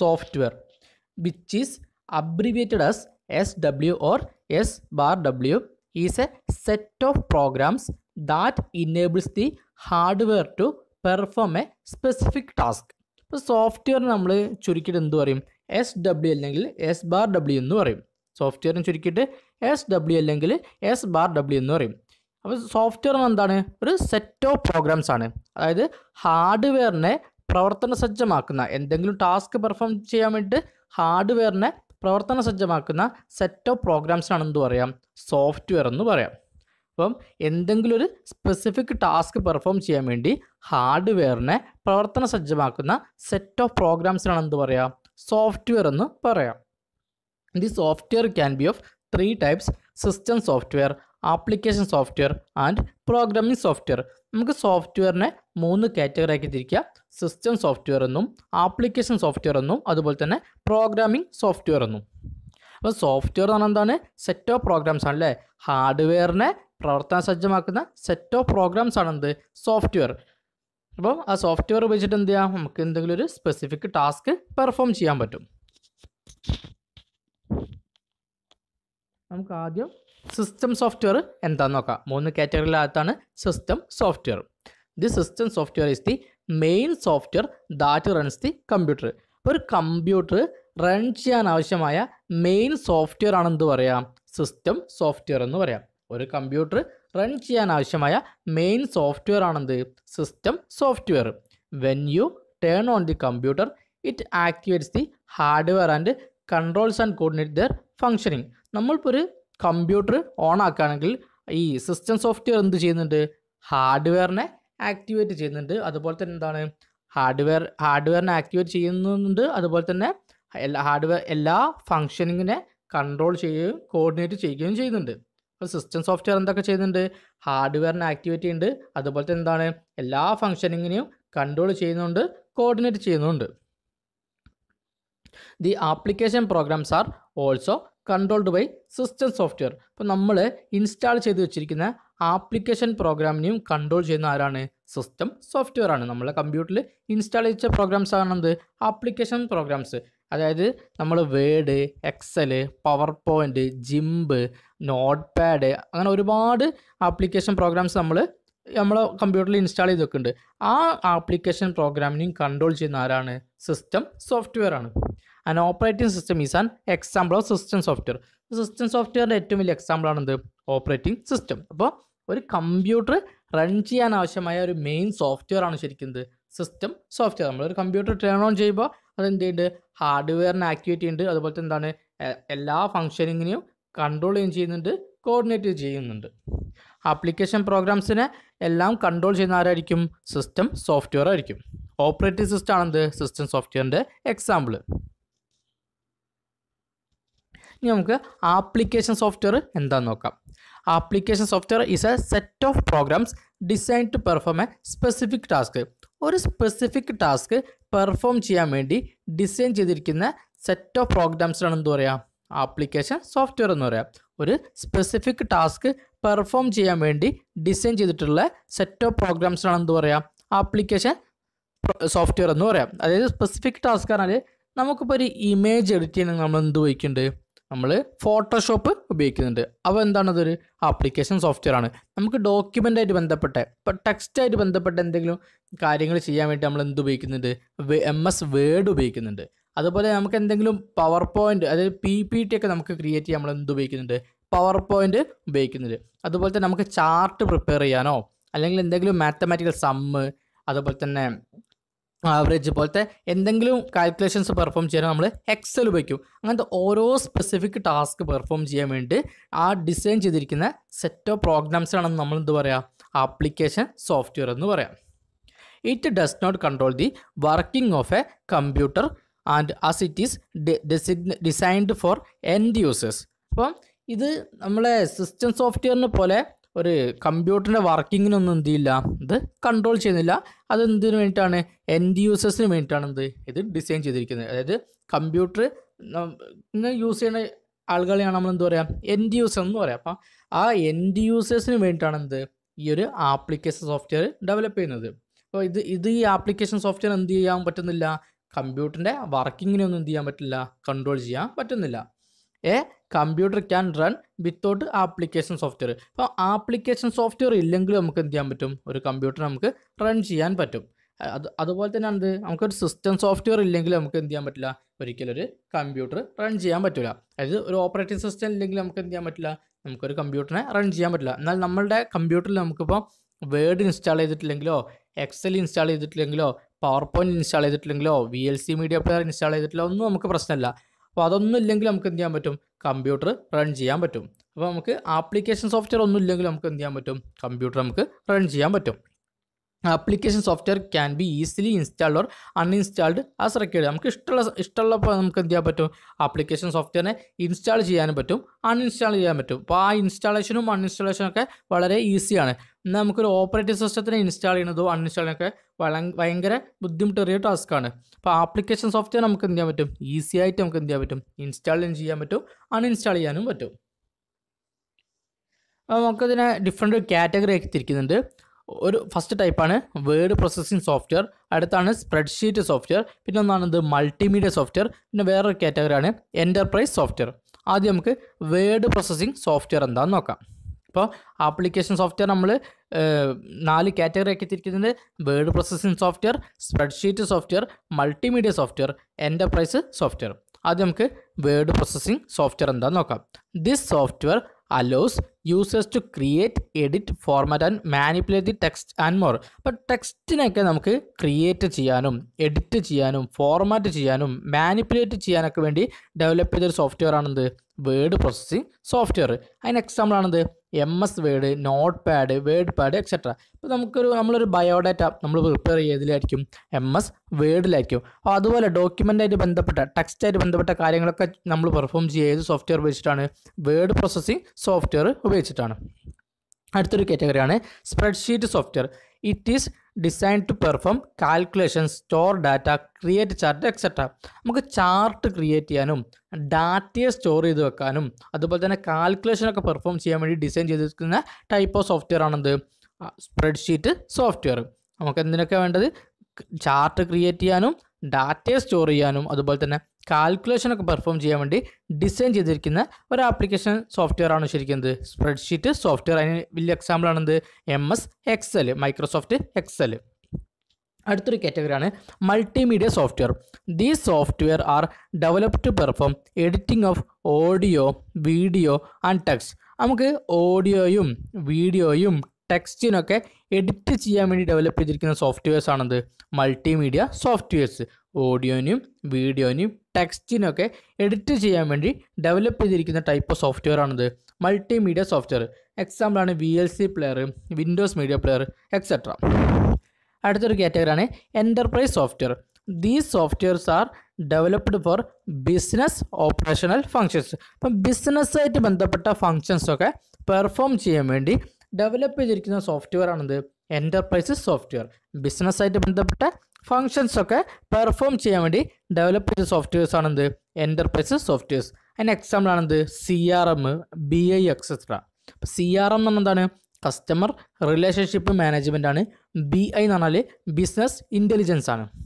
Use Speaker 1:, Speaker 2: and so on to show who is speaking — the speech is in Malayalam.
Speaker 1: software which is is abbreviated S W or S bar W is a set of programs that enables the hardware to perform a specific task ഇപ്പോൾ സോഫ്റ്റ്വെയർ നമ്മൾ ചുരുക്കിയിട്ട് എന്ത് പറയും എസ് ഡബ്ല്യു അല്ലെങ്കിൽ എസ് ബാർ ഡബ്ല്യു എന്ന് പറയും സോഫ്റ്റ്വെയറിന് ചുരുക്കിയിട്ട് എസ് ഡബ്ല്യു അല്ലെങ്കിൽ എസ് ബാർ ഡബ്ല്യു എന്ന് പറയും അപ്പോൾ സോഫ്റ്റ്വെയർ എന്താണ് ഒരു സെറ്റ് ഓഫ് പ്രോഗ്രാംസ് ആണ് അതായത് ഹാർഡ്വെയറിനെ പ്രവർത്തന സജ്ജമാക്കുന്ന എന്തെങ്കിലും ടാസ്ക് പെർഫോം ചെയ്യാൻ വേണ്ടിയിട്ട് ഹാർഡ്വെയറിനെ പ്രവർത്തന സജ്ജമാക്കുന്ന സെറ്റ് ഓഫ് പ്രോഗ്രാംസിനാണ് എന്ത് പറയാം സോഫ്റ്റ്വെയർ എന്ന് പറയാം അപ്പം എന്തെങ്കിലും ഒരു സ്പെസിഫിക് ടാസ്ക് പെർഫോം ചെയ്യാൻ വേണ്ടി ഹാർഡ്വെയറിനെ പ്രവർത്തന സജ്ജമാക്കുന്ന സെറ്റ് ഓഫ് പ്രോഗ്രാംസിനാണ് എന്ത് പറയാം സോഫ്റ്റ്വെയർ എന്ന് പറയാം the software can be of three types system software application software and programming software നമുക്ക് സോഫ്റ്റ്വെയറിനെ മൂന്ന് കാറ്റഗറി ആക്കി തിരിക്കുക സിസ്റ്റം സോഫ്റ്റ്വെയർ എന്നും ആപ്ലിക്കേഷൻ സോഫ്റ്റ്വെയർ എന്നും അതുപോലെ തന്നെ പ്രോഗ്രാമിംഗ് സോഫ്റ്റ്വെയർ എന്നും അപ്പോൾ സോഫ്റ്റ്വെയർ എന്ന് പറഞ്ഞാൽ എന്താണ് സെറ്റ് ഓഫ് പ്രോഗ്രാംസ് ആണ് അല്ലേ ഹാർഡ്വെയറിനെ പ്രവർത്തന സജ്ജമാക്കുന്ന സെറ്റ് ഓഫ് പ്രോഗ്രാംസ് ആണ് എന്ത് സോഫ്റ്റ്വെയർ അപ്പോൾ ആ സോഫ്റ്റ്വെയർ ഉപയോഗിച്ചിട്ട് എന്ത് ചെയ്യാം നമുക്ക് എന്തെങ്കിലും ഒരു സ്പെസിഫിക് ടാസ്ക് പെർഫോം ചെയ്യാൻ പറ്റും നമുക്ക് ആദ്യം സിസ്റ്റം സോഫ്റ്റ്വെയർ എന്താണെന്ന് നോക്കാം മൂന്ന് കാറ്റഗറിയിലകത്താണ് system software the system software is the main software that runs the computer അപ്പോൾ ഒരു കമ്പ്യൂട്ടർ റൺ ചെയ്യാൻ ആവശ്യമായ മെയിൻ സോഫ്റ്റ്വെയർ ആണെന്ന് പറയാം സിസ്റ്റം സോഫ്റ്റ്വെയർ എന്ന് പറയാം ഒരു കമ്പ്യൂട്ടർ റൺ ചെയ്യാൻ ആവശ്യമായ മെയിൻ സോഫ്റ്റ്വെയർ ആണെന്ത് system software when you turn on the computer it activates the hardware and controls and coordinate their functioning നമ്മളിപ്പോൾ ഒരു കമ്പ്യൂട്ടർ ഓൺ ആക്കുകയാണെങ്കിൽ ഈ സിസ്റ്റം സോഫ്റ്റ്വെയർ എന്ത് ചെയ്യുന്നുണ്ട് ഹാർഡ്വെയറിനെ ആക്ടിവേറ്റ് ചെയ്യുന്നുണ്ട് അതുപോലെ തന്നെ എന്താണ് ഹാർഡ്വെയർ ഹാർഡ്വെയറിനെ ആക്ടിവേറ്റ് ചെയ്യുന്നുണ്ട് അതുപോലെ തന്നെ എല്ലാ ഹാർഡ്വെയർ എല്ലാ ഫങ്ഷനിങ്ങിനെ കൺട്രോൾ ചെയ്യുകയും കോർഡിനേറ്റ് ചെയ്യുകയും ചെയ്യുന്നുണ്ട് അപ്പോൾ സിസ്റ്റം സോഫ്റ്റ്വെയർ എന്തൊക്കെ ചെയ്യുന്നുണ്ട് ഹാർഡ്വെയറിനെ ആക്ടിവേറ്റ് ചെയ്യുന്നുണ്ട് അതുപോലെ തന്നെ എന്താണ് എല്ലാ ഫങ്ഷനിങ്ങിനെയും കൺട്രോൾ ചെയ്യുന്നുണ്ട് കോർഡിനേറ്റ് ചെയ്യുന്നുണ്ട് the application programs are also controlled by system software അപ്പോൾ നമ്മൾ ഇൻസ്റ്റാൾ ചെയ്ത് വെച്ചിരിക്കുന്ന ആപ്ലിക്കേഷൻ പ്രോഗ്രാമിനെയും കൺട്രോൾ ചെയ്യുന്ന ആരാണ് സിസ്റ്റം സോഫ്റ്റ്വെയർ ആണ് നമ്മളെ കമ്പ്യൂട്ടറിൽ ഇൻസ്റ്റാൾ ചെയ്ത പ്രോഗ്രാംസ് ആണെന്ത് ആപ്ലിക്കേഷൻ പ്രോഗ്രാംസ് അതായത് നമ്മൾ Word Excel PowerPoint GIMP Notepad അങ്ങനെ ഒരുപാട് ആപ്ലിക്കേഷൻ പ്രോഗ്രാംസ് നമ്മൾ നമ്മളെ കമ്പ്യൂട്ടറിൽ ഇൻസ്റ്റാൾ ചെയ്ത് വെക്കുന്നുണ്ട് ആ ആപ്ലിക്കേഷൻ പ്രോഗ്രാമിനെയും കൺട്രോൾ ചെയ്യുന്ന ആരാണ് സിസ്റ്റം സോഫ്റ്റ്വെയർ ആണ് and operating system is an example of system software system സോഫ്റ്റ്വെയറിൻ്റെ ഏറ്റവും വലിയ എക്സാമ്പിൾ ആണ് ഓപ്പറേറ്റിംഗ് സിസ്റ്റം അപ്പോൾ ഒരു കമ്പ്യൂട്ടർ റൺ ചെയ്യാൻ ആവശ്യമായ ഒരു മെയിൻ സോഫ്റ്റ്വെയർ ആണ് ശരിക്കും സിസ്റ്റം സോഫ്റ്റ്വെയർ നമ്മളൊരു കമ്പ്യൂട്ടർ ടേൺ ഓൺ ചെയ്യുമ്പോൾ അതെന്ത് ചെയ്യുന്നുണ്ട് ഹാർഡ്വെയറിന് ആക്ടിവിറ്റി ഉണ്ട് അതുപോലെ തന്നെ എന്താണ് എല്ലാ ഫങ്ഷനിങ്ങിനെയും കൺട്രോൾ ചെയ്യുകയും ചെയ്യുന്നുണ്ട് കോർഡിനേറ്റ് ചെയ്യുന്നുണ്ട് ആപ്ലിക്കേഷൻ പ്രോഗ്രാംസിനെ എല്ലാം കൺട്രോൾ ചെയ്യുന്ന ആരായിരിക്കും സിസ്റ്റം സോഫ്റ്റ്വെയർ ആയിരിക്കും ഓപ്പറേറ്റീവ് സിസ്റ്റം ആണെന്ത് സിസ്റ്റം സോഫ്റ്റ്വെയറിൻ്റെ എക്സാമ്പിൾ ഇനി നമുക്ക് ആപ്ലിക്കേഷൻ സോഫ്റ്റ്വെയർ എന്താണെന്ന് നോക്കാം application software is a set of programs design to perform a specific task ഒരു സ്പെസിഫിക് ടാസ്ക് പെർഫോം ചെയ്യാൻ വേണ്ടി ഡിസൈൻ ചെയ്തിരിക്കുന്ന സെറ്റ് ഓഫ് പ്രോഗ്രാംസിലാണ് എന്ത് പറയുക ആപ്ലിക്കേഷൻ സോഫ്റ്റ്വെയർ എന്ന് പറയാം ഒരു സ്പെസിഫിക് ടാസ്ക് പെർഫോം ചെയ്യാൻ വേണ്ടി ഡിസൈൻ ചെയ്തിട്ടുള്ള സെറ്റ് ഓഫ് പ്രോഗ്രാംസിലാണ് എന്ത് പറയുക ആപ്ലിക്കേഷൻ സോഫ്റ്റ്വെയർ എന്ന് പറയാം അതായത് സ്പെസിഫിക് ടാസ്ക് പറഞ്ഞാൽ നമുക്കിപ്പോൾ ഒരു ഇമേജ് എഡിറ്റ് ചെയ്യണമെങ്കിൽ നമ്മൾ എന്ത് ഉപയോഗിക്കുന്നുണ്ട് നമ്മൾ ഫോട്ടോഷോപ്പ് ഉപയോഗിക്കുന്നുണ്ട് അപ്പോൾ എന്താണ് അതൊരു ആപ്ലിക്കേഷൻ സോഫ്റ്റ്വെയർ ആണ് നമുക്ക് ഡോക്യുമെൻ്റായിട്ട് ബന്ധപ്പെട്ട ഇപ്പോൾ ടെക്സ്റ്റായിട്ട് ബന്ധപ്പെട്ട എന്തെങ്കിലും കാര്യങ്ങൾ ചെയ്യാൻ വേണ്ടി നമ്മൾ എന്ത് ഉപയോഗിക്കുന്നുണ്ട് എം എസ് വേർഡ് ഉപയോഗിക്കുന്നുണ്ട് അതുപോലെ നമുക്ക് എന്തെങ്കിലും പവർ പോയിൻ്റ് അതായത് പി പി ടി ഒക്കെ നമുക്ക് ക്രിയേറ്റ് ചെയ്യാൻ നമ്മൾ എന്ത് ഉപയോഗിക്കുന്നുണ്ട് പവർ പോയിൻ്റ് ഉപയോഗിക്കുന്നുണ്ട് അതുപോലെ തന്നെ നമുക്ക് ചാർട്ട് പ്രിപ്പയർ ചെയ്യാനോ അല്ലെങ്കിൽ എന്തെങ്കിലും മാത്തമാറ്റിക്കൽ സമ്മ് അതുപോലെ തന്നെ ആവറേജ് പോലത്തെ എന്തെങ്കിലും കാൽക്കുലേഷൻസ് പെർഫോം ചെയ്യാൻ നമ്മൾ എക്സൽ ഉപയോഗിക്കും അങ്ങനത്തെ ഓരോ സ്പെസിഫിക് ടാസ്ക് പെർഫോം ചെയ്യാൻ വേണ്ടി ആ ഡിസൈൻ ചെയ്തിരിക്കുന്ന സെറ്റ് ഓഫ് പ്രോഗ്രാംസാണെന്ന് നമ്മൾ എന്ത് പറയാം ആപ്ലിക്കേഷൻ സോഫ്റ്റ്വെയർ എന്ന് പറയാം it does not control the working of a computer and as it is designed for end users അപ്പം ഇത് നമ്മളെ സിസ്റ്റം സോഫ്റ്റ്വെയറിനെ പോലെ ഒരു കമ്പ്യൂട്ടറിൻ്റെ വർക്കിങ്ങിനൊന്നും എന്ത് ചെയ്യില്ല ഇത് കൺട്രോൾ ചെയ്യുന്നില്ല അത് എന്തിനു വേണ്ടിയിട്ടാണ് എൻഡ് യൂസേഴ്സിന് വേണ്ടിയിട്ടാണ് എന്ത് ഇത് ഡിസൈൻ ചെയ്തിരിക്കുന്നത് അതായത് കമ്പ്യൂട്ടർ യൂസ് ചെയ്യുന്ന ആളുകളെയാണ് നമ്മൾ എന്താ പറയുക എൻഡ് യൂസർ എന്ന് പറയാം അപ്പം ആ എൻഡ് യൂസേഴ്സിന് വേണ്ടിയിട്ടാണ് എന്ത് ഈ ഒരു ആപ്ലിക്കേഷൻ സോഫ്റ്റ്വെയർ ഡെവലപ്പ് ചെയ്യുന്നത് അപ്പോൾ ഇത് ഇത് ഈ ആപ്ലിക്കേഷൻ സോഫ്റ്റ്വെയർ എന്ത് ചെയ്യാൻ പറ്റുന്നില്ല കമ്പ്യൂട്ടറിൻ്റെ വർക്കിങ്ങിനൊന്നും എന്ത് ചെയ്യാൻ പറ്റില്ല കൺട്രോൾ ചെയ്യാൻ പറ്റുന്നില്ല a computer can run without application software അപ്പോൾ ആപ്ലിക്കേഷൻ സോഫ്റ്റ്വെയർ ഇല്ലെങ്കിൽ നമുക്ക് എന്ത് ചെയ്യാൻ പറ്റും ഒരു കമ്പ്യൂട്ടർ നമുക്ക് റൺ ചെയ്യാൻ പറ്റും അത് അതുപോലെ തന്നെ എന്ത് നമുക്കൊരു സിസ്റ്റം സോഫ്റ്റ്വെയർ ഇല്ലെങ്കിൽ നമുക്ക് എന്ത് ചെയ്യാൻ പറ്റില്ല ഒരിക്കലും ഒരു കമ്പ്യൂട്ടർ റൺ ചെയ്യാൻ പറ്റില്ല അതായത് ഒരു ഓപ്പറേറ്റിംഗ് സിസ്റ്റം ഇല്ലെങ്കിൽ നമുക്ക് എന്ത് ചെയ്യാൻ പറ്റില്ല നമുക്കൊരു കമ്പ്യൂട്ടറിനെ റൺ ചെയ്യാൻ പറ്റില്ല എന്നാൽ നമ്മളുടെ കമ്പ്യൂട്ടറിൽ നമുക്കിപ്പോൾ വേർഡ് ഇൻസ്റ്റാൾ ചെയ്തിട്ടില്ലെങ്കിലോ എക്സൽ ഇൻസ്റ്റാൾ ചെയ്തിട്ടില്ലെങ്കിലോ പവർ പോയിൻറ്റ് ഇൻസ്റ്റാൾ ചെയ്തിട്ടില്ലെങ്കിലോ V L C media player install ചെയ്തിട്ടില്ല ഒന്നും നമുക്ക് പ്രശ്നമില്ല അപ്പോൾ അതൊന്നും ഇല്ലെങ്കിൽ നമുക്ക് എന്ത് ചെയ്യാൻ പറ്റും കമ്പ്യൂട്ടർ റൺ ചെയ്യാൻ പറ്റും അപ്പോൾ നമുക്ക് ആപ്ലിക്കേഷൻ സോഫ്റ്റ്വെയർ ഒന്നും ഇല്ലെങ്കിൽ നമുക്ക് എന്ത് ചെയ്യാൻ പറ്റും കമ്പ്യൂട്ടർ നമുക്ക് റൺ ചെയ്യാൻ പറ്റും application software can be easily installed or uninstalled as record നമുക്ക് ഇഷ്ടമുള്ള ഇഷ്ടമുള്ളപ്പോൾ നമുക്ക് എന്ത് ചെയ്യാൻ പറ്റും ആപ്ലിക്കേഷൻ സോഫ്റ്റ്വെയറിനെ ഇൻസ്റ്റാൾ ചെയ്യാനും പറ്റും അൺഇൻസ്റ്റാൾ ചെയ്യാൻ പറ്റും അപ്പോൾ ആ ഇൻസ്റ്റാളേഷനും അൺഇൻസ്റ്റാളേഷനും ഒക്കെ വളരെ ഈസിയാണ് നമുക്കൊരു ഓപ്പറേറ്റീവ് സിസ്റ്റത്തിന് ഇൻസ്റ്റാൾ ചെയ്യുന്നതോ അൺഇൻസ്റ്റാൾ ചെയ്യുന്നതൊക്കെ ഭയങ്കര ബുദ്ധിമുട്ടേറിയ ടാസ്ക്കാണ് അപ്പോൾ ആപ്ലിക്കേഷൻ സോഫ്റ്റ്വെയർ നമുക്ക് എന്ത് ചെയ്യാൻ പറ്റും ഈസി ആയിട്ട് നമുക്ക് എന്ത് ചെയ്യാൻ പറ്റും ഇൻസ്റ്റാളും ചെയ്യാൻ പറ്റും അൺഇൻസ്റ്റാൾ ചെയ്യാനും പറ്റും അപ്പോൾ നമുക്കതിനെ ഡിഫറെൻറ്റ് കാറ്റഗറി ആക്കി തിരിക്കുന്നുണ്ട് ഒരു ഫസ്റ്റ് ടൈപ്പാണ് വേർഡ് പ്രോസസ്സിംഗ് സോഫ്റ്റ്വെയർ അടുത്താണ് സ്പ്രെഡ്ഷീറ്റ് സോഫ്റ്റ്വെയർ പിന്നെ ഒന്നാണത് ഇത് മൾട്ടിമീഡിയ സോഫ്റ്റ്വെയർ പിന്നെ വേറൊരു കാറ്റഗറിയാണ് എൻ്റർപ്രൈസ് സോഫ്റ്റ്വെയർ ആദ്യം നമുക്ക് വേർഡ് പ്രോസസ്സിംഗ് സോഫ്റ്റ്വെയർ എന്താണെന്ന് നോക്കാം ഇപ്പോൾ ആപ്ലിക്കേഷൻ സോഫ്റ്റ്വെയർ നമ്മൾ നാല് കാറ്റഗറി ആക്കി തിരിക്കുന്നത് word processing software spreadsheet software multimedia software enterprise software ആദ്യം നമുക്ക് വേർഡ് പ്രോസസ്സിംഗ് സോഫ്റ്റ്വെയർ എന്താണെന്ന് നോക്കാം this software allows users to create edit format and manipulate the text and more അപ്പോൾ ടെക്സ്റ്റിനൊക്കെ നമുക്ക് ക്രിയേറ്റ് ചെയ്യാനും എഡിറ്റ് ചെയ്യാനും ഫോർമാറ്റ് ചെയ്യാനും മാനിപ്പുലേറ്റ് ചെയ്യാനൊക്കെ വേണ്ടി ഡെവലപ്പ് ചെയ്തൊരു സോഫ്റ്റ്വെയർ ആണെന്ത് വേർഡ് പ്രോസസ്സിംഗ് സോഫ്റ്റ്വെയർ അതിന് എക്സാമ്പിൾ ആണെന്ത് M S Word Notepad WordPad etcetera ഇപ്പോൾ നമുക്കൊരു നമ്മളൊരു ബയോഡാറ്റ നമ്മൾ പ്രിപ്പയർ ചെയ്തതിലായിരിക്കും എം എസ് വേഡിലായിരിക്കും അപ്പോൾ അതുപോലെ ഡോക്യുമെൻ്റായിട്ട് ബന്ധപ്പെട്ട ടെക്സ്റ്റായിട്ട് ബന്ധപ്പെട്ട കാര്യങ്ങളൊക്കെ നമ്മൾ പെർഫോം ചെയ്ത് സോഫ്റ്റ്വെയർ ഉപയോഗിച്ചിട്ടാണ് വേഡ് പ്രോസസ്സിങ് സോഫ്റ്റ്വെയർ ഉപയോഗിച്ചിട്ടാണ് അടുത്തൊരു കാറ്റഗറിയാണ് spreadsheet software it is design to perform calculation store data create chart etcetera നമുക്ക് ചാർട്ട് ക്രിയേറ്റ് ചെയ്യാനും ഡാറ്റയെ സ്റ്റോർ ചെയ്ത് വെക്കാനും അതുപോലെ തന്നെ കാൽക്കുലേഷനൊക്കെ പെർഫോം ചെയ്യാൻ വേണ്ടി ഡിസൈൻ ചെയ്തിരിക്കുന്ന ടൈപ്പ് ഓഫ് സോഫ്റ്റ്വെയർ ആണെന്ത് സ്പ്രെഡ്ഷീറ്റ് സോഫ്റ്റ്വെയർ നമുക്ക് എന്തിനൊക്കെ വേണ്ടത് ചാർട്ട് ക്രിയേറ്റ് ചെയ്യാനും ഡാറ്റയെ സ്റ്റോർ ചെയ്യാനും അതുപോലെ തന്നെ കാൽക്കുലേഷൻ ഒക്കെ പെർഫോം ചെയ്യാൻ വേണ്ടി ഡിസൈൻ ചെയ്തിരിക്കുന്ന ഒരു ആപ്ലിക്കേഷൻ സോഫ്റ്റ്വെയർ ആണ് ശരിക്കുന്നത് സ്പ്രെഡ്ഷീറ്റ് സോഫ്റ്റ്വെയർ അതിന് വലിയ എക്സാമ്പിൾ ആണെന്ത് M S Excel Microsoft Excel അടുത്തൊരു കാറ്റഗറിയാണ് multimedia software these software are developed to perform editing of audio video and text നമുക്ക് ഓഡിയോയും വീഡിയോയും ടെക്സ്റ്റിനൊക്കെ എഡിറ്റ് ചെയ്യാൻ വേണ്ടി ഡെവലപ്പ് ചെയ്തിരിക്കുന്ന സോഫ്റ്റ്വെയർസ് ആണത് മൾട്ടിമീഡിയ സോഫ്റ്റ്വെയർസ് ഓഡിയോനും വീഡിയോനും ടെക്സ്റ്റിനൊക്കെ എഡിറ്റ് ചെയ്യാൻ വേണ്ടി ഡെവലപ്പ് ചെയ്തിരിക്കുന്ന ടൈപ്പ് ഓഫ് സോഫ്റ്റ്വെയർ ആണത് മൾട്ടിമീഡിയ സോഫ്റ്റ്വെയർ എക്സാമ്പിളാണ് V L C player Windows media player etcetera അടുത്തൊരു കാറ്റഗറി ആണ് enterprise software these softwares are developed for business operational functions അപ്പം ബിസിനസ്സായിട്ട് ബന്ധപ്പെട്ട ഫങ്ഷൻസൊക്കെ പെർഫോം ചെയ്യാൻ വേണ്ടി ഡെവലപ്പ് ചെയ്തിരിക്കുന്ന സോഫ്റ്റ്വെയർ ആണത് എൻ്റർപ്രൈസസ് സോഫ്റ്റ്വെയർ ബിസിനസ്സായിട്ട് ബന്ധപ്പെട്ട ഫങ്ഷൻസ് ഒക്കെ പെർഫോം ചെയ്യാൻ വേണ്ടി ഡെവലപ്പ് ചെയ്ത സോഫ്റ്റ്വെയർസ് ആണ് എന്ത് സോഫ്റ്റ്വെയർസ് അതിൻ്റെ എക്സാമ്പിൾ ആണ് എന്ത് C R M B I etcetera C R M എന്ന് പറഞ്ഞാൽ എന്താണ് കസ്റ്റമർ റിലേഷൻഷിപ്പ് മാനേജ്മെൻ്റ് ആണ് ബി ഐ എന്ന് പറഞ്ഞാൽ ബിസിനസ് ഇൻ്റലിജൻസ് ആണ്